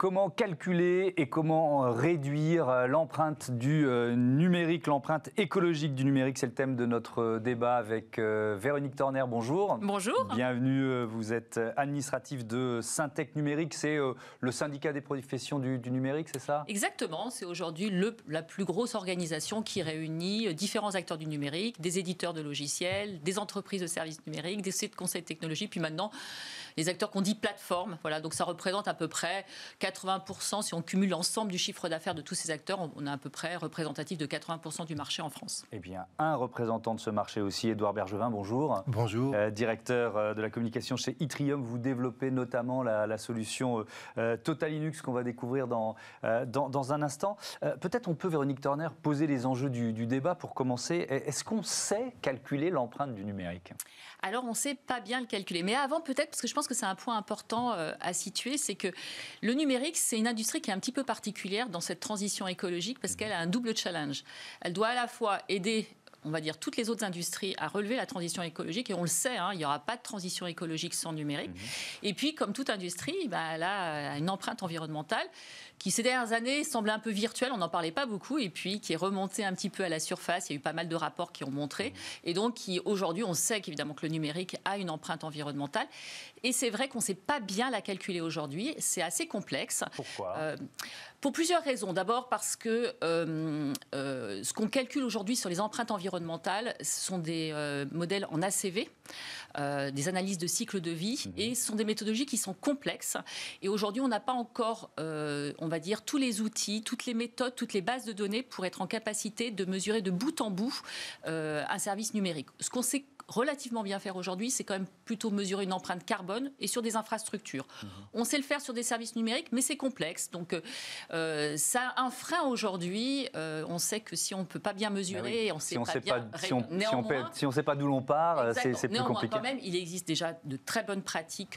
Comment calculer et comment euh, réduire euh, l'empreinte du euh, numérique, l'empreinte écologique du numérique C'est le thème de notre débat avec Véronique Turner. Bonjour. Bonjour. Bienvenue. Vous êtes administratif de Syntec Numérique. C'est le syndicat des professions du, numérique, c'est ça Exactement. C'est aujourd'hui la plus grosse organisation qui réunit différents acteurs du numérique, des éditeurs de logiciels, des entreprises de services numériques, des sites de conseil de technologie, puis maintenant les acteurs qu'on dit plateforme. Voilà, donc ça représente à peu près 80%, si on cumule l'ensemble du chiffre d'affaires de tous ces acteurs, on est à peu près représentatif de 80% du marché en France. Eh bien, un représentant de ce marché aussi, Édouard Bergevin, bonjour. Bonjour. Euh, directeur euh, de la communication chez Itrium, vous développez notamment la, solution euh, Total Linux qu'on va découvrir dans, dans, un instant. Peut-être on peut, Véronique Turner, poser les enjeux du, du débat pour commencer. Est-ce qu'on sait calculer l'empreinte du numérique alors on ne sait pas bien le calculer. Mais avant, peut-être, parce que je pense que c'est un point important euh, à situer, c'est que le numérique, c'est une industrie qui est un petit peu particulière dans cette transition écologique parce mmh. qu'elle a un double challenge. Elle doit à la fois aider on va dire, toutes les autres industries à relever la transition écologique. Et on le sait, hein, il n'y aura pas de transition écologique sans numérique. Mhm. Et puis, comme toute industrie, bah, elle a euh, une empreinte environnementale qui, ces dernières années, semblait un peu virtuelle. On n'en parlait pas beaucoup. Et puis, qui est remontée un petit peu à la surface. Il y a eu pas mal de rapports qui ont montré. Mhm. Et donc, qui, aujourd'hui, on sait qu'évidemment que le numérique a une empreinte environnementale. Et c'est vrai qu'on ne sait pas bien la calculer aujourd'hui. C'est assez complexe. Pourquoi euh, Pour plusieurs raisons. D'abord, parce que euh, ce qu'on calcule aujourd'hui sur les empreintes environnementales, environnementales, ce sont des euh, modèles en ACV, euh, des analyses de cycle de vie, mhm. et ce sont des méthodologies qui sont complexes. Et aujourd'hui, on n'a pas encore, euh, on va dire, tous les outils, toutes les méthodes, toutes les bases de données pour être en capacité de mesurer de bout en bout un service numérique. Ce qu'on sait relativement bien faire aujourd'hui, c'est quand même plutôt mesurer une empreinte carbone et sur des infrastructures. Mhm. On sait le faire sur des services numériques, mais c'est complexe. Donc euh, euh, ça a un frein aujourd'hui. Euh, on sait que si on ne peut pas bien mesurer, ah on sait on pas bien... si, on, ne sait pas d'où l'on part, c'est plus compliqué. quand même, il existe déjà de très bonnes pratiques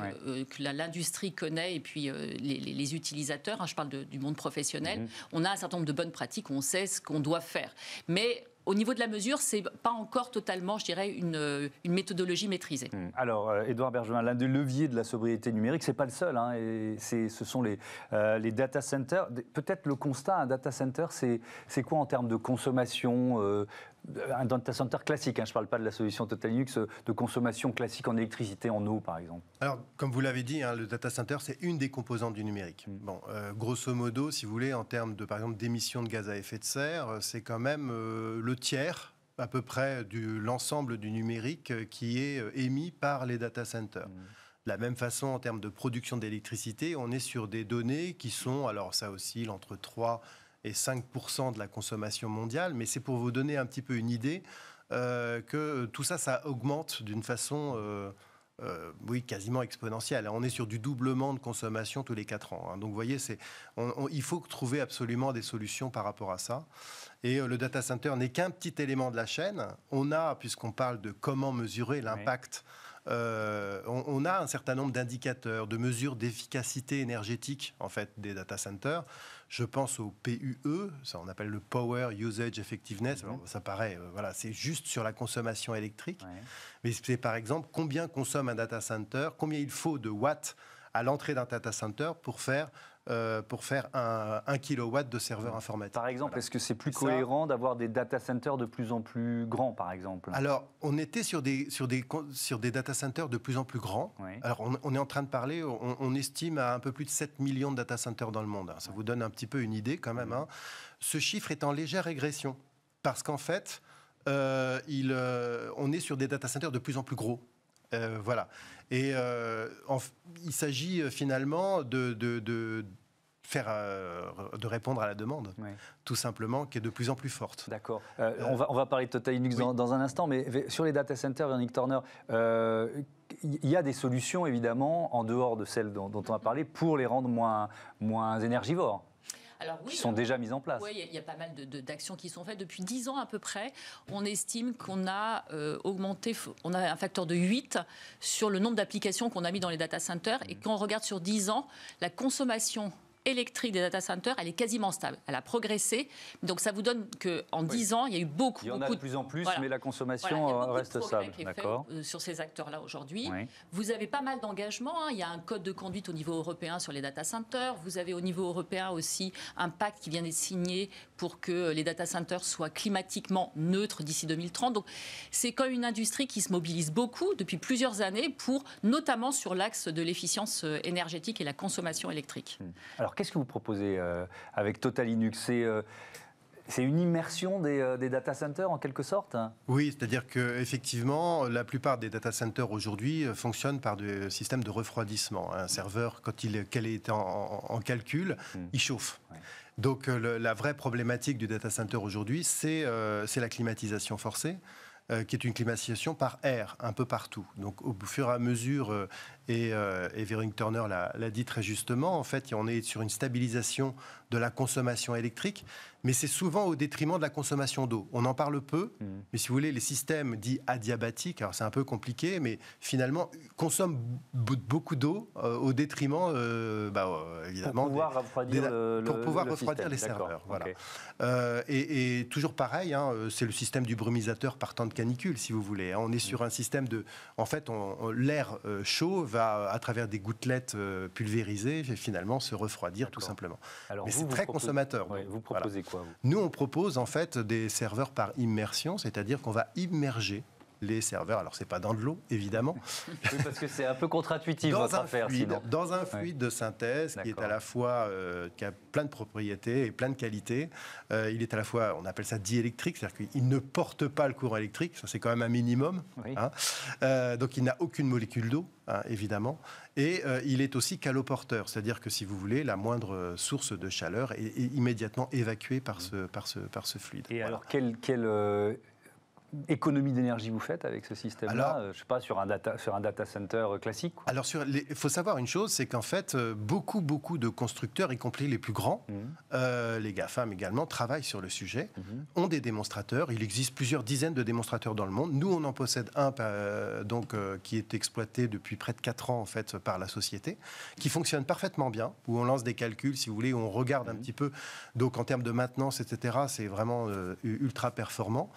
que l'industrie connaît et puis les, utilisateurs, hein, je parle du monde professionnel, mhm. on a un certain nombre de bonnes pratiques, on sait ce qu'on doit faire. Mais au niveau de la mesure, ce n'est pas encore totalement, je dirais, une, euh, méthodologie maîtrisée. Hmm. Alors, euh, Édouard Bergevin, l'un des leviers de la sobriété numérique, ce n'est pas le seul. Hein, ce sont les, euh, les data centers. Peut-être le constat, un data center, c'est quoi en termes de consommation un data center classique, hein. je ne parle pas de la solution Total euh, de consommation classique en électricité, en eau par exemple. Alors, comme vous l'avez dit, hein, le data center, c'est une des composantes du numérique. Mm. Bon, euh, grosso modo, si vous voulez, en termes de, par exemple, d'émissions de gaz à effet de serre, euh, c'est quand même le tiers à peu près de l'ensemble du numérique qui est émis par les data centers. Mm. De la même façon, en termes de production d'électricité, on est sur des données qui sont, alors ça oscille entre 3 et 5% de la consommation mondiale, mais c'est pour vous donner un petit peu une idée euh, que euh, tout ça, ça augmente d'une façon, euh, oui, quasiment exponentielle. On est sur du doublement de consommation tous les 4 ans. Hein. Donc, vous voyez, il faut trouver absolument des solutions par rapport à ça. Et le data center n'est qu'un petit élément de la chaîne. On a, puisqu'on parle de comment mesurer l'impact. on, a un certain nombre d'indicateurs, de mesures d'efficacité énergétique en fait des data centers je pense au PUE, ça on appelle le Power Usage Effectiveness. Mhm. ça paraît, euh, voilà, c'est juste sur la consommation électrique. Mais c'est par exemple combien consomme un data center, combien il faut de watts à l'entrée d'un data center pour faire euh, pour faire un, kilowatt de serveur informatique. Par exemple, est-ce que c'est plus cohérent d'avoir des data centers de plus en plus grands, par exemple Alors, on était sur des, sur des, sur des data centers de plus en plus grands. Alors, on, est en train de parler, on, estime à un peu plus de 7 millions de data centers dans le monde. Hein. Ça vous donne un petit peu une idée quand même. Hein. Ce chiffre est en légère régression parce qu'en fait, euh, euh, on est sur des data centers de plus en plus gros. Euh, voilà. Et euh, il s'agit euh, finalement de, faire de répondre à la demande, tout simplement, qui est de plus en plus forte. D'accord. on, va, parler de Total Linux dans, un instant, mais sur les data centers, Yannick Turner, il y a des solutions, évidemment, en dehors de celles dont, dont, on a parlé, pour les rendre moins, moins énergivores qui sont hein. déjà mises en place. Oui, il y, a pas mal d'actions qui sont faites. Depuis 10 ans à peu près, on estime qu'on a euh, augmenté, on a un facteur de 8 sur le nombre d'applications qu'on a mis dans les data centers. Et mmh. quand on regarde sur 10 ans, la consommation électrique des data centers, elle est quasiment stable. Elle a progressé. Donc ça vous donne qu'en 10 ans, il y a eu beaucoup. Il y en a de plus en plus, mais la consommation euh, reste stable. D'accord. Euh, sur ces acteurs-là aujourd'hui. Vous avez pas mal d'engagements. Hein. Il y a un code de conduite au niveau européen sur les data centers. Vous avez au niveau européen aussi un pacte qui vient d'être signé pour que les data centers soient climatiquement neutres d'ici 2030. Donc c'est comme une industrie qui se mobilise beaucoup depuis plusieurs années pour notamment sur l'axe de l'efficience euh, énergétique et la consommation électrique. Alors, alors, qu'est-ce que vous proposez euh, avec Total Linux C'est euh, une immersion des, euh, des, data centers en quelque sorte Oui, c'est-à-dire que effectivement, la plupart des data centers aujourd'hui fonctionnent par des systèmes de refroidissement. Un mm. serveur, quand il est en, calcul, mm. il chauffe. Donc la vraie problématique du data center aujourd'hui, c'est la climatisation forcée qui est une climatisation par air un peu partout. Donc au fur et à mesure et, euh, Turner l'a dit très justement, en fait, on est sur une stabilisation de la consommation électrique, mais c'est souvent au détriment de la consommation d'eau. On en parle peu, mm. mais si vous voulez, les systèmes dits adiabatiques, alors c'est un peu compliqué, mais finalement consomment beaucoup d'eau euh, au détriment, euh, bah, euh, évidemment, pour pouvoir refroidir, les serveurs. Et, toujours pareil, hein, c'est le système du brumisateur partant de canicule, si vous voulez. Hein. On est mm. sur un système de, en fait, l'air chaud va euh, à travers des gouttelettes euh, pulvérisées, finalement se refroidir tout simplement. Mais c'est très consommateur. vous proposez quoi Nous, on propose en fait des serveurs par immersion, c'est-à-dire qu'on va immerger les serveurs. Alors, c'est pas dans de l'eau, évidemment. Oui, parce que c'est un peu contre-intuitif votre affaire. Dans un fluide de synthèse qui est à la fois, euh, qui a plein de propriétés et plein de qualités. Euh, il est à la fois, on appelle ça diélectrique, c'est-à-dire qu'il ne porte pas le courant électrique, ça c'est quand même un minimum. Hein. Euh, donc, il n'a aucune molécule d'eau. Hein, évidemment. Et il est aussi caloporteur, c'est-à-dire que si vous voulez, la moindre source de chaleur est, immédiatement évacuée par mmh. ce, par ce, par ce fluide. Et alors, quel, quel économie d'énergie vous faites avec ce système-là euh, Je sais pas, sur un data, sur un data center euh, classique Alors, il faut savoir une chose, c'est qu'en fait, euh, beaucoup, beaucoup de constructeurs, y compris les plus grands, mhm. euh, les GAFAM également, travaillent sur le sujet, mhm. ont des démonstrateurs. Il existe plusieurs dizaines de démonstrateurs dans le monde. Nous, on en possède un donc, qui est exploité depuis près de 4 ans, en fait, par la société, qui fonctionne parfaitement bien, où on lance des calculs, si vous voulez, où on regarde un mhm. petit peu. Donc, en termes de maintenance, etc., c'est vraiment ultra performant.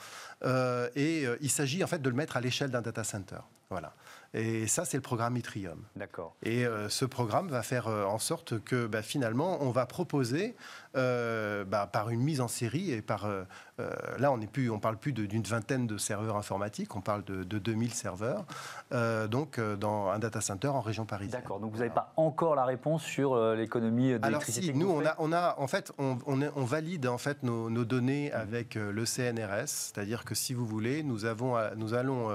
Euh, et euh, il s'agit en fait de le mettre à l'échelle d'un data center. Voilà. Et ça, c'est le programme Itrium. D'accord. Et euh, ce programme va faire euh, en sorte que bah, finalement, on va proposer, euh, bah, par une mise en série et par. là, on ne parle plus d'une vingtaine de serveurs informatiques, on parle de, 2000 serveurs, donc dans un data center en région parisienne. D'accord. Donc vous n'avez pas encore la réponse sur l'économie d'électricité Alors si, nous, on a, on a, en fait, on, on valide en fait nos, données avec le CNRS, c'est-à-dire que si vous voulez, nous, avons, nous allons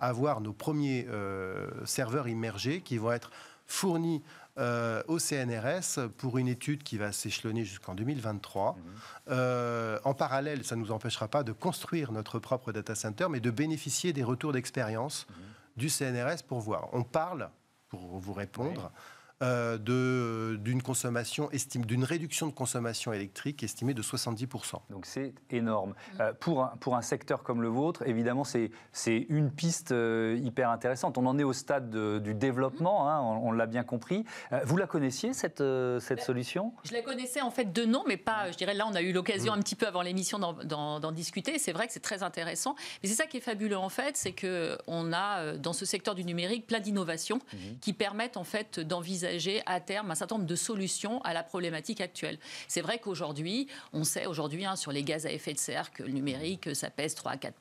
avoir nos premiers euh, serveurs immergés qui vont être fournis euh, au CNRS pour une étude qui va s'échelonner jusqu'en 2023. Mhm. Euh, en parallèle, ça ne nous empêchera pas de construire notre propre data center, mais de bénéficier des retours d'expérience mhm. du CNRS pour voir. On parle, pour vous répondre. Euh, d'une consommation estime d'une réduction de consommation électrique estimée de 70%. Donc c'est énorme. Euh, pour, un, pour un secteur comme le vôtre, évidemment, c'est une piste euh, hyper intéressante. On en est au stade du développement, hein, on, l'a bien compris. vous la connaissiez, cette, cette solution Je la connaissais en fait de nom, mais pas, je dirais, là, on a eu l'occasion mmh. un petit peu avant l'émission d'en discuter. C'est vrai que c'est très intéressant. Mais c'est ça qui est fabuleux, en fait, c'est qu'on a, dans ce secteur du numérique, plein d'innovations mmh. qui permettent, en fait, d'envisager à terme un certain nombre de solutions à la problématique actuelle. C'est vrai qu'aujourd'hui, on sait aujourd'hui hein, sur les gaz à effet de serre que le numérique, ça pèse 3 à 4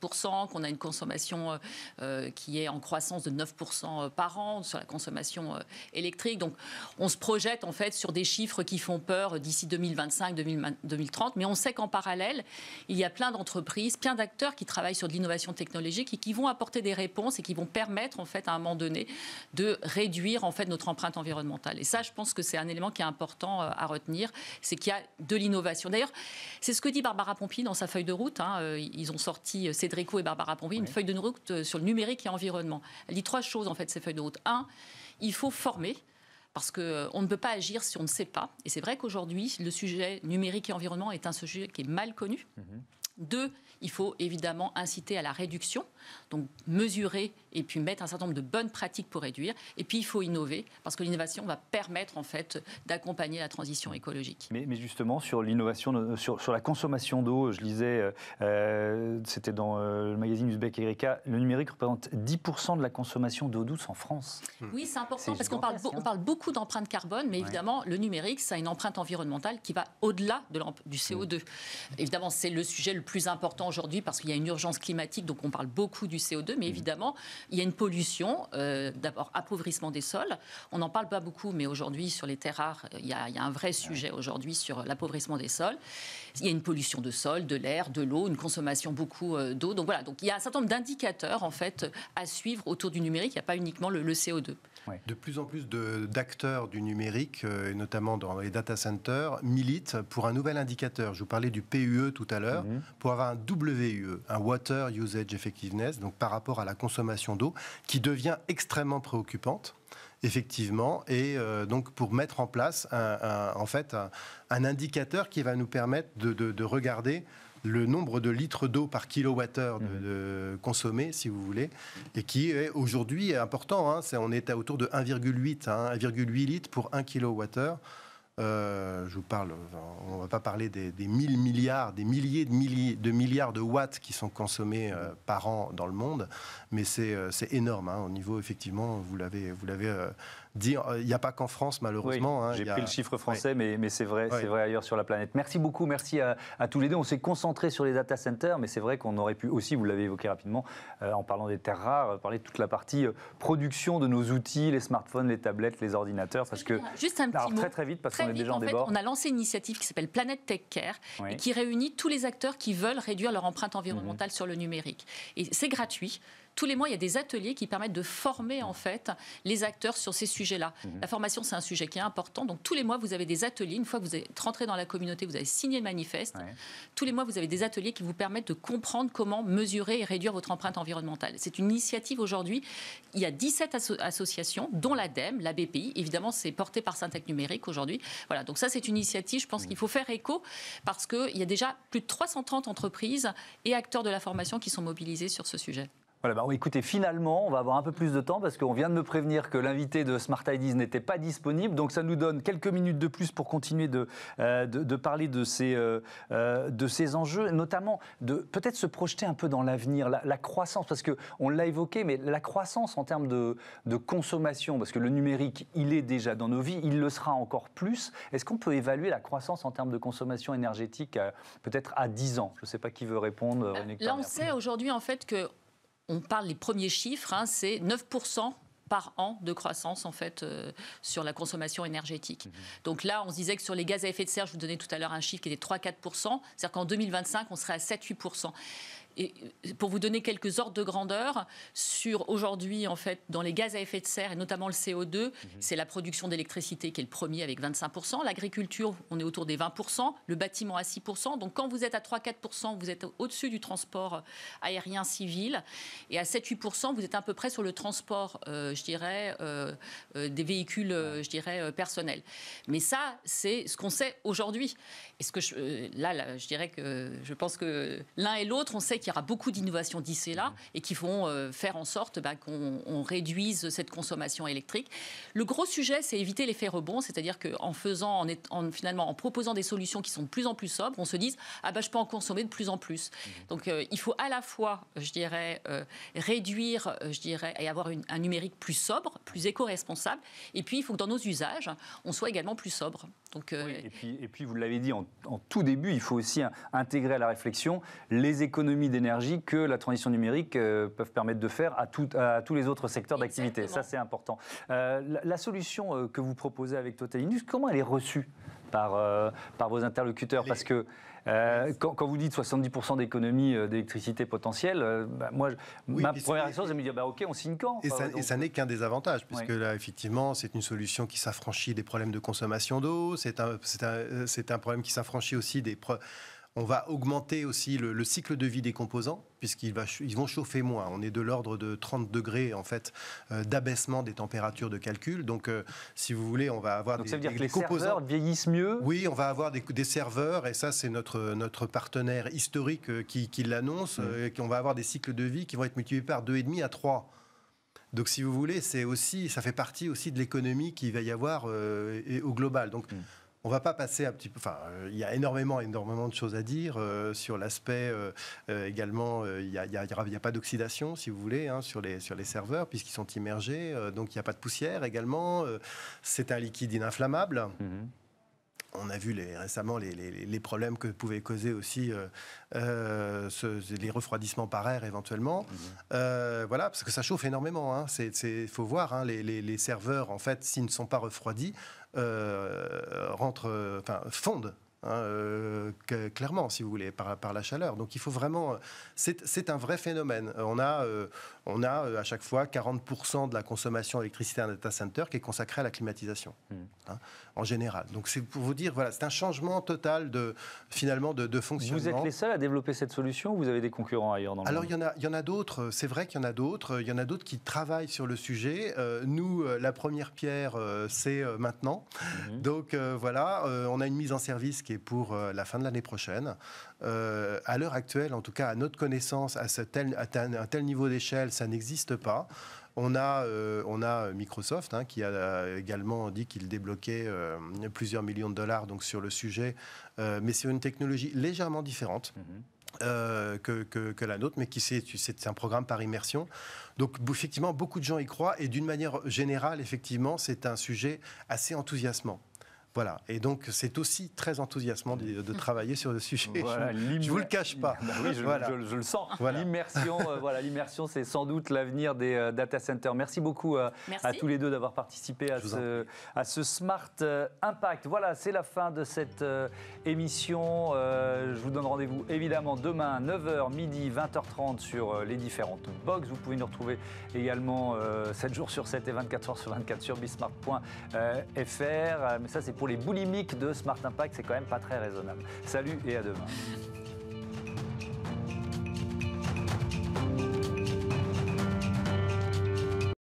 qu'on a une consommation euh, euh, qui est en croissance de 9 euh, par an sur la consommation électrique. Donc on se projette en fait sur des chiffres qui font peur d'ici 2025, 2030, mais on sait qu'en parallèle, il y a plein d'entreprises, plein d'acteurs qui travaillent sur de l'innovation technologique et qui vont apporter des réponses et qui vont permettre en fait à un moment donné de réduire en fait notre empreinte environnementale. Et ça, je pense que c'est un élément qui est important euh, à retenir, c'est qu'il y a de l'innovation. D'ailleurs, c'est ce que dit Barbara Pompi dans sa feuille de route. Hein, euh, ils ont sorti, euh, Cédrico et Barbara Pompi, une feuille de route sur le numérique et environnement. Elle dit trois choses, en fait, ces feuilles de route. Un, il faut former parce qu'on ne peut pas agir si on ne sait pas. Et c'est vrai qu'aujourd'hui, le sujet numérique et environnement est un sujet qui est mal connu. Mhm. Deux, il faut évidemment inciter à la réduction, donc mesurer et puis mettre un certain nombre de bonnes pratiques pour réduire. Et puis il faut innover parce que l'innovation va permettre en fait d'accompagner la transition écologique. Mais, mais justement sur l'innovation, euh, sur, la consommation d'eau, je lisais, euh, euh, c'était dans le magazine Uzbek Erika, le numérique représente 10% de la consommation d'eau douce en France. Hmm. Oui, c'est important parce qu'on parle, on parle beaucoup d'empreinte carbone, mais évidemment le numérique, ça a une empreinte environnementale qui va au-delà de du hmm. CO2. Évidemment, c'est le sujet le plus important aujourd'hui parce qu'il y a une urgence climatique, donc on parle beaucoup du CO2, mais hmm. évidemment, il y a une pollution, euh, d'abord appauvrissement des sols. On n'en parle pas beaucoup, mais aujourd'hui, sur les terres rares, il y a, un vrai sujet aujourd'hui sur l'appauvrissement des sols. Il y a une pollution de sol, de l'air, de l'eau, une consommation beaucoup euh, d'eau. Donc voilà, donc il y a un certain nombre d'indicateurs, en fait, à suivre autour du numérique. Il n'y a pas uniquement le CO2. De plus en plus d'acteurs du numérique, euh, et notamment dans les data centers, militent pour un nouvel indicateur. Je vous parlais du PUE tout à l'heure, mhm. pour avoir un WUE, un Water Usage Effectiveness, donc par rapport à la consommation d'eau, qui devient extrêmement préoccupante effectivement, et euh, donc pour mettre en place un, en fait un, indicateur qui va nous permettre de regarder le nombre de litres d'eau par kilowattheure de, mhm. de consommé, si vous voulez, et qui est aujourd'hui important. Hein, on est à autour de 1,8 1,8 hein. litres pour 1 kilowattheure. Euh, je vous parle, on ne va pas parler des, milliards, des milliers de, milliers de, milliards de watts qui sont consommés euh, par an dans le monde, mais c'est euh, énorme hein. au niveau, effectivement, vous l'avez euh, il n'y a pas qu'en France, malheureusement. Hein, j'ai pris le chiffre français, mais, c'est vrai, c'est vrai ailleurs sur la planète. Merci beaucoup, merci à, tous les deux. On s'est concentré sur les data centers, mais c'est vrai qu'on aurait pu aussi, vous l'avez évoqué rapidement, euh, en parlant des terres rares, parler de toute la partie euh, production de nos outils, les smartphones, les tablettes, les ordinateurs, parce que juste un petit mot. très très vite, parce qu'on est déjà en, en Fait, on a lancé une initiative qui s'appelle Planète Tech Care et qui réunit tous les acteurs qui veulent réduire leur empreinte mhm. environnementale sur le numérique. Et c'est gratuit tous les mois, il y a des ateliers qui permettent de former en fait les acteurs sur ces sujets-là. Mhm. La formation, c'est un sujet qui est important. Donc tous les mois, vous avez des ateliers. Une fois que vous êtes rentré dans la communauté, vous avez signé le manifeste. Tous les mois, vous avez des ateliers qui vous permettent de comprendre comment mesurer et réduire votre empreinte environnementale. C'est une initiative aujourd'hui. Il y a 17 associations, dont l'ADEME, l'ABPI. Évidemment, c'est porté par Syntec Numérique aujourd'hui. Voilà. Donc ça, c'est une initiative. Je pense mhm. qu'il faut faire écho parce qu'il y a déjà plus de 330 entreprises et acteurs de la formation qui sont mobilisés sur ce sujet. Voilà, bah, écoutez, finalement, on va avoir un peu plus de temps parce qu'on vient de me prévenir que l'invité de Smart Ideas n'était pas disponible. Donc, ça nous donne quelques minutes de plus pour continuer de, euh, de, parler de ces, euh, euh, de ces enjeux, notamment de peut-être se projeter un peu dans l'avenir, la, croissance, parce qu'on l'a évoqué, mais la croissance en termes de, de, consommation, parce que le numérique, il est déjà dans nos vies, il le sera encore plus. Est-ce qu'on peut évaluer la croissance en termes de consommation énergétique peut-être à 10 ans Je ne sais pas qui veut répondre. Là, on sait aujourd'hui, en fait, que on parle les premiers chiffres, hein, c'est 9% par an de croissance en fait euh, sur la consommation énergétique. Mhm. Donc là, on se disait que sur les gaz à effet de serre, je vous donnais tout à l'heure un chiffre qui était 3-4%, c'est-à-dire qu'en 2025, on serait à 7-8% et euh, pour vous donner quelques ordres de grandeur, sur aujourd'hui, en fait, dans les gaz à effet de serre, et notamment le CO2, mhm. c'est la production d'électricité qui est le premier avec 25%. L'agriculture, on est autour des 20%. Le bâtiment à 6%. Donc quand vous êtes à 3-4%, vous êtes au-dessus du transport euh, aérien civil. Et à 7-8%, vous êtes à peu près sur le transport, euh, je dirais, des véhicules, je dirais, personnels. Mais ça, c'est ce qu'on sait aujourd'hui. Et ce que je, là, là, je dirais que je pense que l'un et l'autre, on sait il y aura beaucoup d'innovations d'ici là mhm. et qui vont euh, faire en sorte bah, qu'on réduise cette consommation électrique. Le gros sujet, c'est éviter l'effet rebond, c'est-à-dire qu'en faisant, en, finalement, en proposant des solutions qui sont de plus en plus sobres, on se dise ah bah je peux en consommer de plus en plus. Mhm. Donc euh, il faut à la fois, je dirais, euh, réduire, je dirais, et avoir un numérique plus sobre, plus éco-responsable. Et puis il faut que dans nos usages, on soit également plus sobre. Donc, et, puis, vous l'avez dit en, en, tout début, il faut aussi intégrer à la réflexion les économies d'énergie que la transition numérique euh, peuvent permettre de faire à, à tous les autres secteurs d'activité. Ça, c'est important. Euh, la, solution euh, que vous proposez avec Total comment elle est reçue par, par vos interlocuteurs Parce que quand, vous dites 70% d'économie d'électricité potentielle, bah, moi, ma première réaction, c'est de me dire, bah, ok, on signe quand Et ça, n'est qu'un des avantages, puisque là, effectivement, c'est une solution qui s'affranchit des problèmes de consommation d'eau, c'est un, problème qui s'affranchit aussi des... On va augmenter aussi le, cycle de vie des composants, puisqu'ils ils vont chauffer moins. On est de l'ordre de 30 degrés en fait euh, d'abaissement des températures de calcul. Donc, euh, si vous voulez, on va avoir Donc des, ça veut dire que les composants serveurs vieillissent mieux. Oui, on va avoir des, serveurs, et ça c'est notre notre partenaire historique euh, qui, l'annonce, mmh. On va avoir des cycles de vie qui vont être multipliés par 2,5 à 3. Donc, si vous voulez, c'est aussi, ça fait partie aussi de l'économie qu'il va y avoir au global. Donc, mmh on va pas passer un petit peu. Enfin, il y a énormément, énormément de choses à dire euh, sur l'aspect euh, euh, également. Il n'y a, a, pas d'oxydation, si vous voulez, hein, sur, les, sur les serveurs, puisqu'ils sont immergés. donc, il n'y a pas de poussière également. c'est un liquide ininflammable. Mhm. On a vu les, récemment les, les, problèmes que pouvaient causer aussi les refroidissements par air éventuellement. Mhm. voilà, parce que ça chauffe énormément. Il hein. faut voir, hein, les, serveurs, en fait, s'ils ne sont pas refroidis, euh, rentre, euh, enfin, fonde Hein, euh, clairement, si vous voulez, par, la chaleur. Donc il faut vraiment. C'est un vrai phénomène. Euh, on a, euh, on a à chaque fois 40% de la consommation d'électricité à data center qui est consacrée à la climatisation, hmm. hein, en général. Donc c'est pour vous dire, voilà, c'est un changement total de, finalement, de, fonctionnement. Vous êtes les seuls à développer cette solution ou vous avez des concurrents ailleurs dans le Alors, monde Alors il y en a, d'autres, c'est vrai qu'il y en a d'autres. Il y en a d'autres qui travaillent sur le sujet. nous, la première pierre, c'est maintenant. Mhm. Donc voilà, on a une mise en service qui pour euh, la fin de l'année prochaine. Euh, à l'heure actuelle, en tout cas à notre connaissance, à, tel, un tel niveau d'échelle, ça n'existe pas. On a, euh, Microsoft hein, qui a également dit qu'il débloquait plusieurs millions de dollars donc, sur le sujet, mais c'est une technologie légèrement différente. Mhm. Que, la nôtre, mais qui c'est un programme par immersion. Donc effectivement, beaucoup de gens y croient et d'une manière générale, effectivement, c'est un sujet assez enthousiasmant. Voilà, et donc c'est aussi très enthousiasmant de, travailler sur le sujet. je, ne vous le cache pas. Bah je, le sens. L'immersion, euh, voilà, l'immersion, c'est sans doute l'avenir des euh, data centers. Merci beaucoup euh, à tous les deux d'avoir participé à ce, Smart Impact. Voilà, c'est la fin de cette émission. je vous donne rendez-vous évidemment demain 9h, midi, 20h30 sur les différentes box. Vous pouvez nous retrouver également 7 jours sur 7 et 24 heures sur 24 sur bismart.fr. Mais ça, c'est pour les boulimiques de Smart Impact, c'est quand même pas très raisonnable. Salut et à demain.